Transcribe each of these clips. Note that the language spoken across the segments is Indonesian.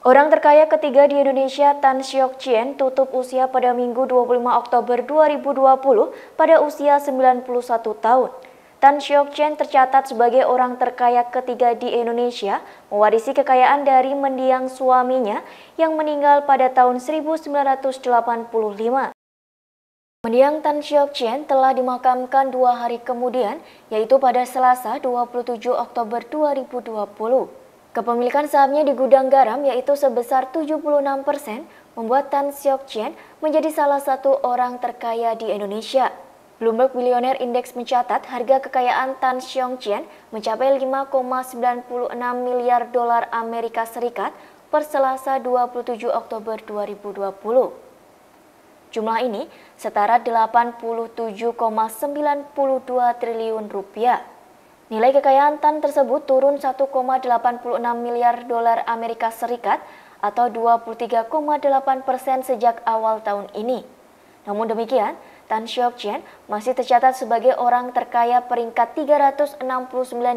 Orang terkaya ketiga di Indonesia, Tan Siok Chien, tutup usia pada Minggu 25 Oktober 2020 pada usia 91 tahun. Tan Siok Chien tercatat sebagai orang terkaya ketiga di Indonesia, mewarisi kekayaan dari mendiang suaminya yang meninggal pada tahun 1985. Mendiang Tan Siok Chien telah dimakamkan dua hari kemudian, yaitu pada Selasa 27 Oktober 2020. Kepemilikan sahamnya di gudang garam yaitu sebesar 76 persen membuat Tan Seok Chen menjadi salah satu orang terkaya di Indonesia. Bloomberg Billionaire Index mencatat harga kekayaan Tan Seok Chen mencapai 5,96 miliar dolar Amerika Serikat per Selasa 27 Oktober 2020. Jumlah ini setara 87,92 triliun rupiah. Nilai kekayaan Tan tersebut turun 1,86 miliar dolar Amerika Serikat atau 23,8 persen sejak awal tahun ini. Namun demikian, Tan Xiaoqian masih tercatat sebagai orang terkaya peringkat 369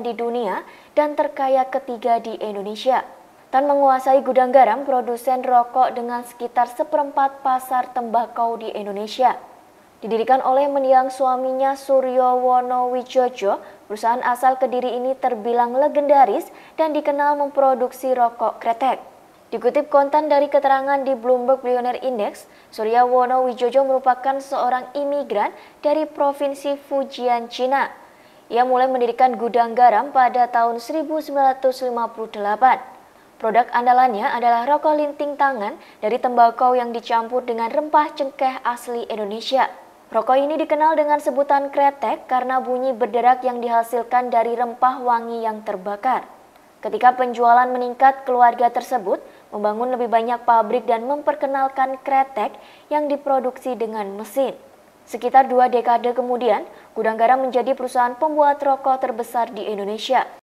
di dunia dan terkaya ketiga di Indonesia. Tan menguasai gudang garam produsen rokok dengan sekitar seperempat pasar tembakau di Indonesia. Didirikan oleh mendiang suaminya Wono Wijojo, perusahaan asal Kediri ini terbilang legendaris dan dikenal memproduksi rokok kretek. Dikutip konten dari keterangan di Bloomberg Billionaire Index, Surya Wono Wijojo merupakan seorang imigran dari provinsi Fujian, Cina. Ia mulai mendirikan gudang garam pada tahun 1958. Produk andalannya adalah rokok linting tangan dari tembakau yang dicampur dengan rempah cengkeh asli Indonesia. Rokok ini dikenal dengan sebutan kretek karena bunyi berderak yang dihasilkan dari rempah wangi yang terbakar. Ketika penjualan meningkat, keluarga tersebut membangun lebih banyak pabrik dan memperkenalkan kretek yang diproduksi dengan mesin. Sekitar dua dekade kemudian, Gudang Garam menjadi perusahaan pembuat rokok terbesar di Indonesia.